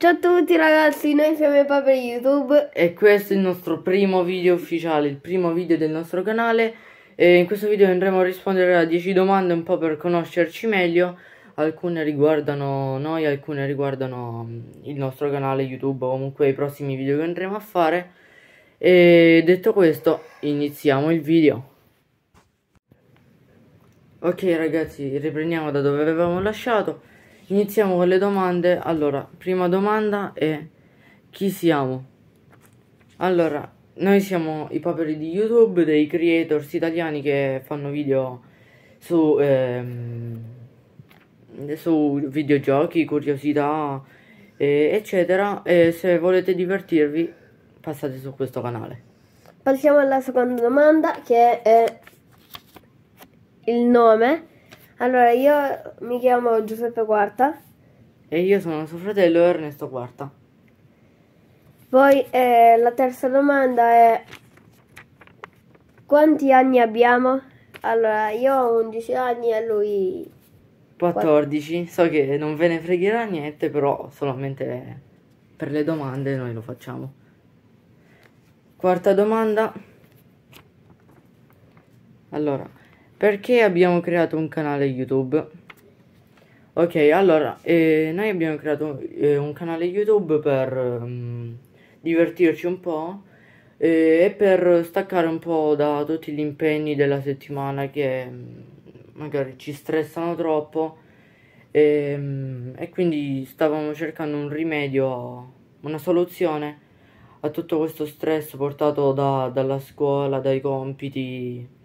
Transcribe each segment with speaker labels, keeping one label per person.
Speaker 1: Ciao a tutti ragazzi, noi siamo il Papa YouTube
Speaker 2: e questo è il nostro primo video ufficiale, il primo video del nostro canale e in questo video andremo a rispondere a 10 domande un po' per conoscerci meglio alcune riguardano noi, alcune riguardano mm, il nostro canale YouTube o comunque i prossimi video che andremo a fare e detto questo iniziamo il video Ok ragazzi, riprendiamo da dove avevamo lasciato Iniziamo con le domande. Allora, prima domanda è chi siamo? Allora, noi siamo i paperi di YouTube, dei creators italiani che fanno video su, ehm, su videogiochi, curiosità, eh, eccetera. E se volete divertirvi, passate su questo canale.
Speaker 1: Passiamo alla seconda domanda che è il nome allora, io mi chiamo Giuseppe Quarta.
Speaker 2: E io sono suo fratello Ernesto Quarta.
Speaker 1: Poi eh, la terza domanda è quanti anni abbiamo? Allora, io ho 11 anni e lui
Speaker 2: 14. So che non ve ne fregherà niente, però solamente per le domande noi lo facciamo. Quarta domanda. Allora, perché abbiamo creato un canale YouTube? Ok, allora, eh, noi abbiamo creato eh, un canale YouTube per um, divertirci un po' eh, e per staccare un po' da tutti gli impegni della settimana che mm, magari ci stressano troppo e, mm, e quindi stavamo cercando un rimedio, una soluzione a tutto questo stress portato da, dalla scuola, dai compiti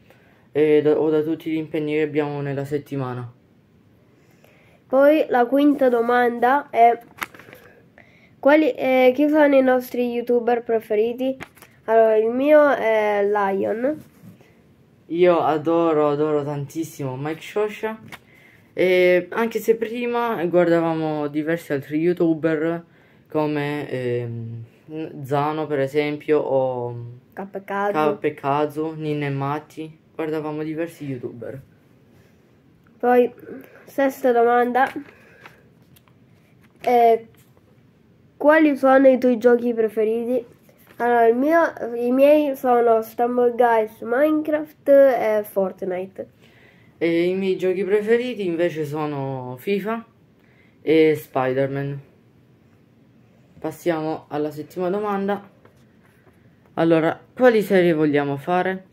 Speaker 2: e da, o da tutti gli impegni che abbiamo nella settimana.
Speaker 1: Poi la quinta domanda è quali, eh, chi sono i nostri youtuber preferiti? Allora, il mio è Lion.
Speaker 2: Io adoro, adoro tantissimo Mike Shosha. E anche se prima guardavamo diversi altri youtuber come eh, Zano per esempio o
Speaker 1: K
Speaker 2: Kazu, Ninne Matti guardavamo diversi youtuber.
Speaker 1: Poi, sesta domanda. Eh, quali sono i tuoi giochi preferiti? Allora, mio, i miei sono Stumble Guys, Minecraft e Fortnite.
Speaker 2: E I miei giochi preferiti invece sono FIFA e Spider-Man. Passiamo alla settima domanda. Allora, quali serie vogliamo fare?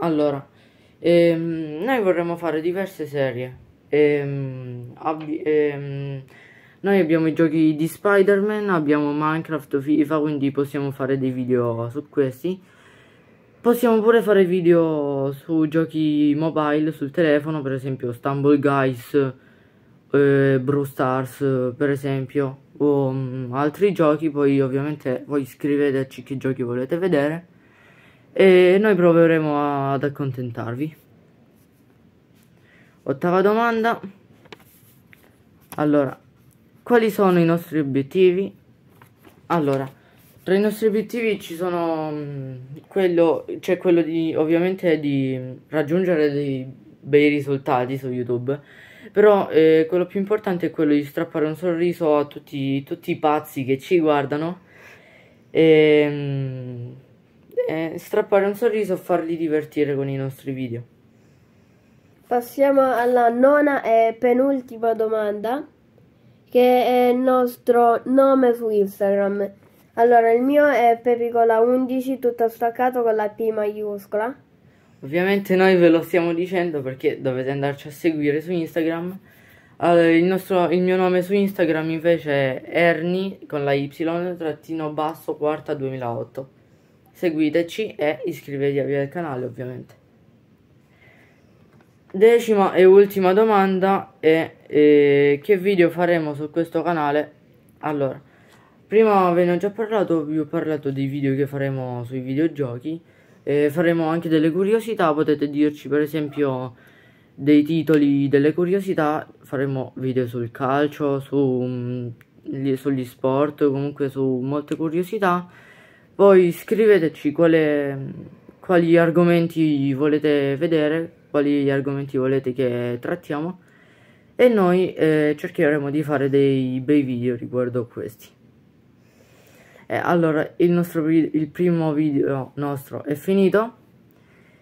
Speaker 2: Allora, ehm, noi vorremmo fare diverse serie. Ehm, ehm, noi abbiamo i giochi di Spider-Man, abbiamo Minecraft, FIFA, quindi possiamo fare dei video su questi. Possiamo pure fare video su giochi mobile, sul telefono, per esempio Stumble Guys, eh, Brawl Stars, per esempio, o um, altri giochi. Poi ovviamente voi scriveteci che giochi volete vedere e noi proveremo ad accontentarvi. Ottava domanda. Allora, quali sono i nostri obiettivi? Allora, tra i nostri obiettivi ci sono mh, mm, quello, cioè quello di ovviamente di raggiungere dei bei risultati su YouTube, però eh, quello più importante è quello di strappare un sorriso a tutti, tutti i pazzi che ci guardano e, ehm, e eh, strappare un sorriso e farli divertire con i nostri video. Passiamo alla
Speaker 1: nona e penultima domanda, che è il nostro nome su Instagram. Allora, il mio è Pepicola11, tutto staccato con la P maiuscola.
Speaker 2: Ovviamente noi ve lo stiamo dicendo perché dovete andarci a seguire su Instagram. Allora, il, nostro, il mio nome su Instagram invece è Ernie con la Y basso quarta 2008 seguiteci e iscrivetevi al canale ovviamente. Decima e ultima domanda è eh, che video faremo su questo canale? Allora, prima ve ne ho già parlato, vi ho parlato dei video che faremo sui videogiochi, eh, faremo anche delle curiosità, potete dirci per esempio dei titoli, delle curiosità, faremo video sul calcio, su, mm, sugli sport, comunque su molte curiosità poi scriveteci quale, quali argomenti volete vedere, quali argomenti volete che trattiamo e noi eh, cercheremo di fare dei bei video riguardo a questi. Eh, allora, il, nostro, il primo video nostro è finito.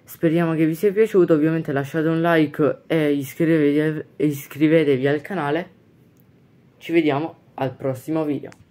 Speaker 2: Speriamo che vi sia piaciuto, ovviamente lasciate un like e iscrivetevi, iscrivetevi al canale. Ci vediamo al prossimo video.